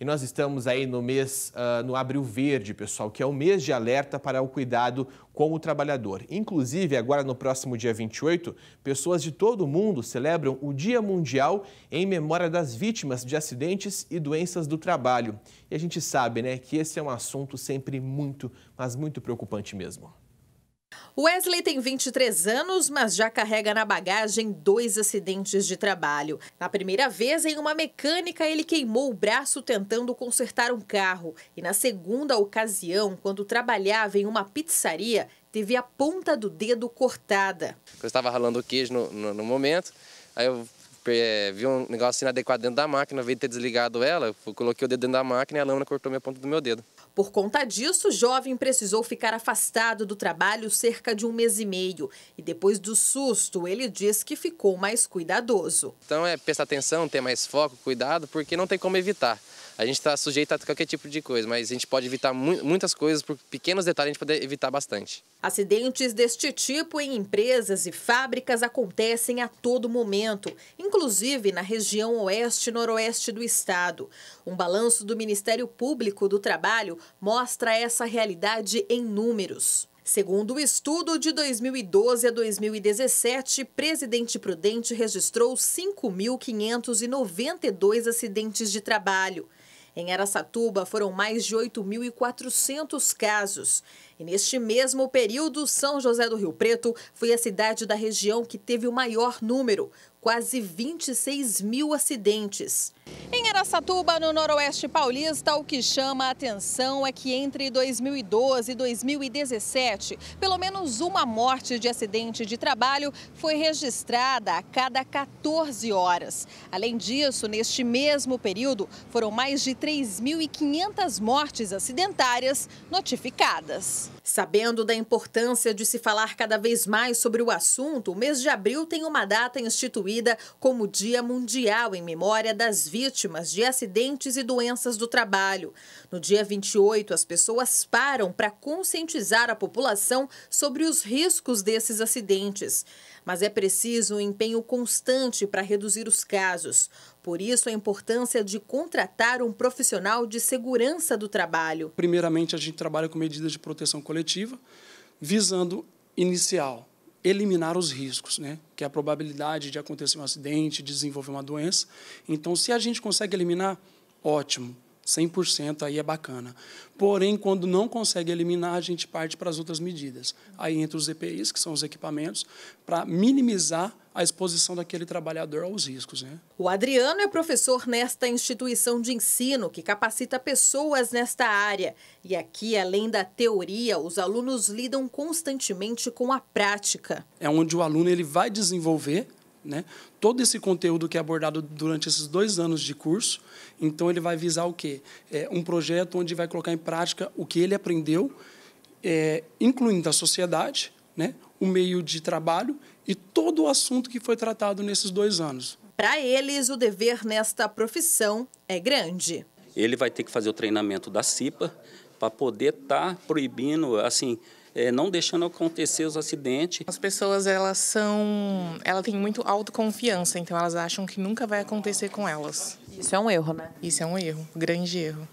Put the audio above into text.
E nós estamos aí no mês, uh, no Abril Verde, pessoal, que é o mês de alerta para o cuidado com o trabalhador. Inclusive, agora no próximo dia 28, pessoas de todo o mundo celebram o Dia Mundial em memória das vítimas de acidentes e doenças do trabalho. E a gente sabe, né, que esse é um assunto sempre muito, mas muito preocupante mesmo. Wesley tem 23 anos, mas já carrega na bagagem dois acidentes de trabalho. Na primeira vez, em uma mecânica, ele queimou o braço tentando consertar um carro. E na segunda ocasião, quando trabalhava em uma pizzaria, teve a ponta do dedo cortada. Eu estava ralando o queijo no, no, no momento, aí eu eh, vi um negócio assim inadequado dentro da máquina, veio ter desligado ela, coloquei o dedo dentro da máquina e a lâmina cortou minha ponta do meu dedo. Por conta disso, o jovem precisou ficar afastado do trabalho cerca de um mês e meio. E depois do susto, ele diz que ficou mais cuidadoso. Então é prestar atenção, ter mais foco, cuidado, porque não tem como evitar. A gente está sujeito a qualquer tipo de coisa, mas a gente pode evitar mu muitas coisas, por pequenos detalhes a gente pode evitar bastante. Acidentes deste tipo em empresas e fábricas acontecem a todo momento, inclusive inclusive na região oeste noroeste do estado. Um balanço do Ministério Público do Trabalho mostra essa realidade em números. Segundo o estudo, de 2012 a 2017, Presidente Prudente registrou 5.592 acidentes de trabalho. Em Aracatuba foram mais de 8.400 casos. E neste mesmo período, São José do Rio Preto foi a cidade da região que teve o maior número, quase 26 mil acidentes. Em Aracatuba, no Noroeste Paulista, o que chama a atenção é que entre 2012 e 2017, pelo menos uma morte de acidente de trabalho foi registrada a cada 14 horas. Além disso, neste mesmo período, foram mais de 3.500 mortes acidentárias notificadas. Sabendo da importância de se falar cada vez mais sobre o assunto, o mês de abril tem uma data instituída instituída como Dia Mundial em memória das vítimas de acidentes e doenças do trabalho. No dia 28, as pessoas param para conscientizar a população sobre os riscos desses acidentes. Mas é preciso um empenho constante para reduzir os casos. Por isso, a importância de contratar um profissional de segurança do trabalho. Primeiramente, a gente trabalha com medidas de proteção coletiva, visando inicial eliminar os riscos, né? que é a probabilidade de acontecer um acidente, desenvolver uma doença. Então, se a gente consegue eliminar, ótimo. 100% aí é bacana. Porém, quando não consegue eliminar, a gente parte para as outras medidas. Aí entra os EPIs, que são os equipamentos, para minimizar a exposição daquele trabalhador aos riscos. Né? O Adriano é professor nesta instituição de ensino que capacita pessoas nesta área. E aqui, além da teoria, os alunos lidam constantemente com a prática. É onde o aluno ele vai desenvolver né? Todo esse conteúdo que é abordado durante esses dois anos de curso, então ele vai visar o quê? É um projeto onde vai colocar em prática o que ele aprendeu, é, incluindo a sociedade, né? o meio de trabalho e todo o assunto que foi tratado nesses dois anos. Para eles, o dever nesta profissão é grande. Ele vai ter que fazer o treinamento da CIPA para poder estar tá proibindo, assim, é, não deixando acontecer os acidentes. As pessoas, elas são... Ela tem muito autoconfiança, então elas acham que nunca vai acontecer com elas. Isso é um erro, né? Isso é um erro, um grande erro.